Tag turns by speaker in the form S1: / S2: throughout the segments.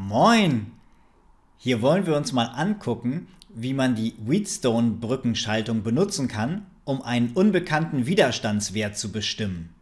S1: Moin! Hier wollen wir uns mal angucken, wie man die Wheatstone-Brückenschaltung benutzen kann, um einen unbekannten Widerstandswert zu bestimmen.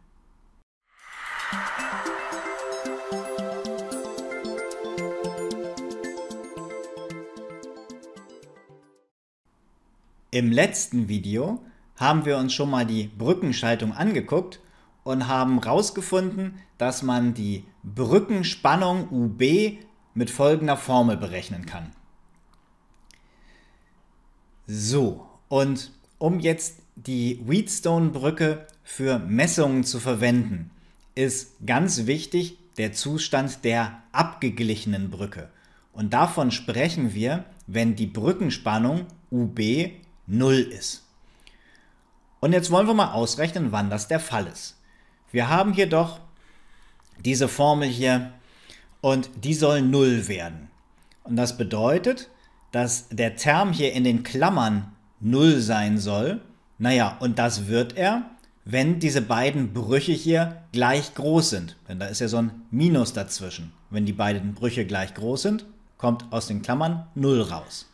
S1: Im letzten Video haben wir uns schon mal die Brückenschaltung angeguckt und haben herausgefunden, dass man die Brückenspannung UB mit folgender Formel berechnen kann. So, und um jetzt die Wheatstone-Brücke für Messungen zu verwenden, ist ganz wichtig der Zustand der abgeglichenen Brücke. Und davon sprechen wir, wenn die Brückenspannung UB 0 ist. Und jetzt wollen wir mal ausrechnen, wann das der Fall ist. Wir haben hier doch diese Formel hier und die soll 0 werden. Und das bedeutet, dass der Term hier in den Klammern 0 sein soll. Naja, und das wird er, wenn diese beiden Brüche hier gleich groß sind. Denn da ist ja so ein Minus dazwischen. Wenn die beiden Brüche gleich groß sind, kommt aus den Klammern 0 raus.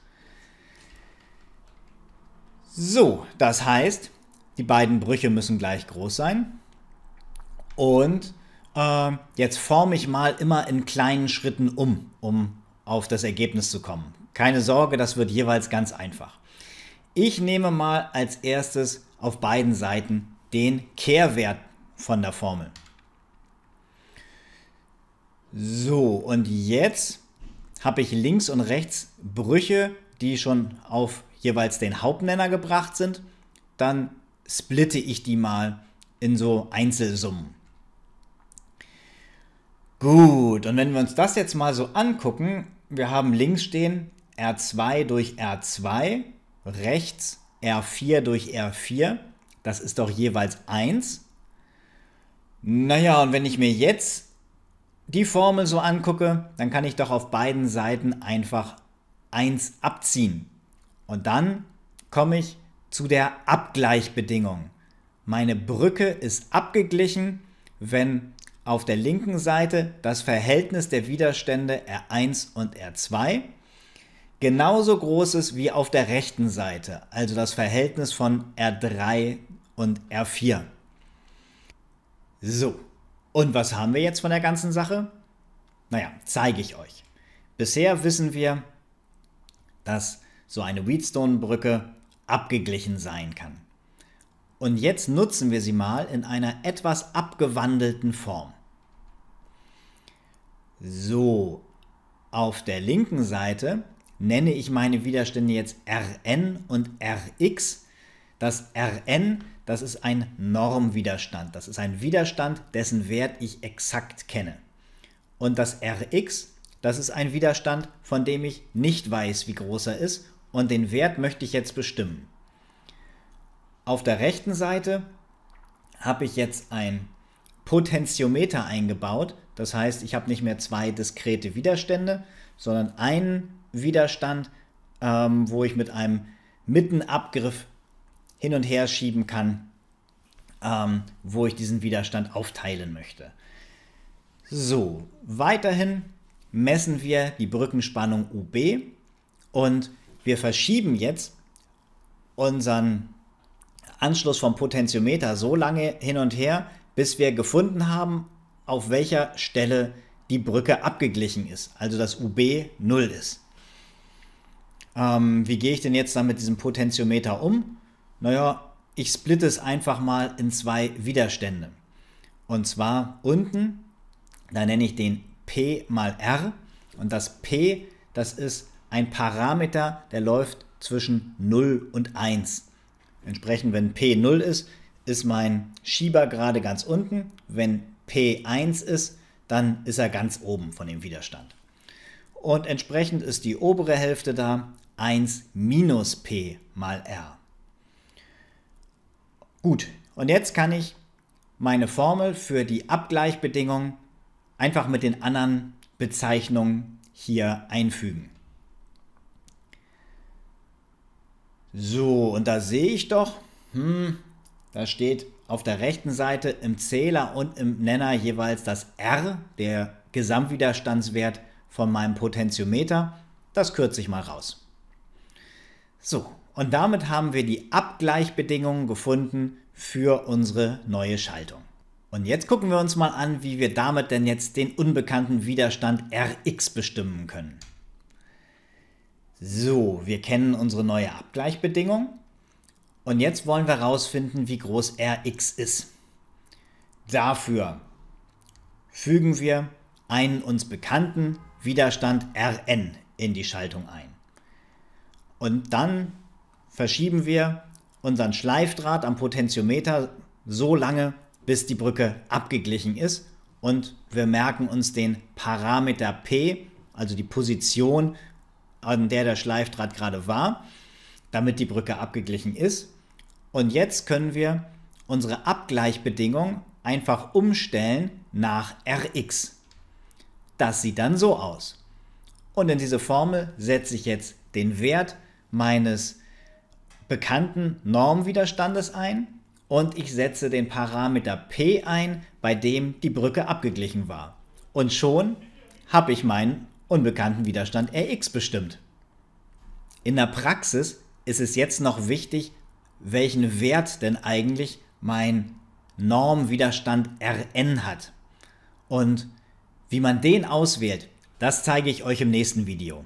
S1: So, das heißt, die beiden Brüche müssen gleich groß sein. Und äh, jetzt forme ich mal immer in kleinen Schritten um, um auf das Ergebnis zu kommen. Keine Sorge, das wird jeweils ganz einfach. Ich nehme mal als erstes auf beiden Seiten den Kehrwert von der Formel. So, und jetzt habe ich links und rechts Brüche, die schon auf jeweils den Hauptnenner gebracht sind. Dann splitte ich die mal in so Einzelsummen. Gut, und wenn wir uns das jetzt mal so angucken, wir haben links stehen R2 durch R2, rechts R4 durch R4, das ist doch jeweils 1. Naja, und wenn ich mir jetzt die Formel so angucke, dann kann ich doch auf beiden Seiten einfach 1 abziehen. Und dann komme ich zu der Abgleichbedingung. Meine Brücke ist abgeglichen, wenn auf der linken Seite das Verhältnis der Widerstände R1 und R2 genauso groß ist wie auf der rechten Seite, also das Verhältnis von R3 und R4. So, und was haben wir jetzt von der ganzen Sache? Naja, zeige ich euch. Bisher wissen wir, dass so eine Wheatstone-Brücke abgeglichen sein kann. Und jetzt nutzen wir sie mal in einer etwas abgewandelten Form. So, auf der linken Seite nenne ich meine Widerstände jetzt Rn und Rx. Das Rn, das ist ein Normwiderstand. Das ist ein Widerstand, dessen Wert ich exakt kenne. Und das Rx, das ist ein Widerstand, von dem ich nicht weiß, wie groß er ist. Und den Wert möchte ich jetzt bestimmen. Auf der rechten Seite habe ich jetzt ein Potentiometer eingebaut. Das heißt, ich habe nicht mehr zwei diskrete Widerstände, sondern einen Widerstand, ähm, wo ich mit einem Mittenabgriff hin und her schieben kann, ähm, wo ich diesen Widerstand aufteilen möchte. So, weiterhin messen wir die Brückenspannung UB und wir verschieben jetzt unseren Anschluss vom Potentiometer so lange hin und her, bis wir gefunden haben, auf welcher Stelle die Brücke abgeglichen ist, also das UB 0 ist. Ähm, wie gehe ich denn jetzt dann mit diesem Potentiometer um? Naja, ich splitte es einfach mal in zwei Widerstände. Und zwar unten, da nenne ich den P mal R. Und das P, das ist ein Parameter, der läuft zwischen 0 und 1. Entsprechend, wenn P0 ist, ist mein Schieber gerade ganz unten. Wenn P1 ist, dann ist er ganz oben von dem Widerstand. Und entsprechend ist die obere Hälfte da 1 minus P mal R. Gut, und jetzt kann ich meine Formel für die Abgleichbedingung einfach mit den anderen Bezeichnungen hier einfügen. So, und da sehe ich doch, hm, da steht auf der rechten Seite im Zähler und im Nenner jeweils das R, der Gesamtwiderstandswert von meinem Potentiometer. Das kürze ich mal raus. So, und damit haben wir die Abgleichbedingungen gefunden für unsere neue Schaltung. Und jetzt gucken wir uns mal an, wie wir damit denn jetzt den unbekannten Widerstand Rx bestimmen können. So, wir kennen unsere neue Abgleichbedingung und jetzt wollen wir herausfinden, wie groß Rx ist. Dafür fügen wir einen uns bekannten Widerstand Rn in die Schaltung ein. Und dann verschieben wir unseren Schleifdraht am Potentiometer so lange, bis die Brücke abgeglichen ist und wir merken uns den Parameter P, also die Position an der der Schleifdraht gerade war, damit die Brücke abgeglichen ist. Und jetzt können wir unsere Abgleichbedingung einfach umstellen nach Rx. Das sieht dann so aus. Und in diese Formel setze ich jetzt den Wert meines bekannten Normwiderstandes ein und ich setze den Parameter p ein, bei dem die Brücke abgeglichen war. Und schon habe ich meinen unbekannten Widerstand Rx bestimmt. In der Praxis ist es jetzt noch wichtig, welchen Wert denn eigentlich mein Normwiderstand Rn hat. Und wie man den auswählt, das zeige ich euch im nächsten Video.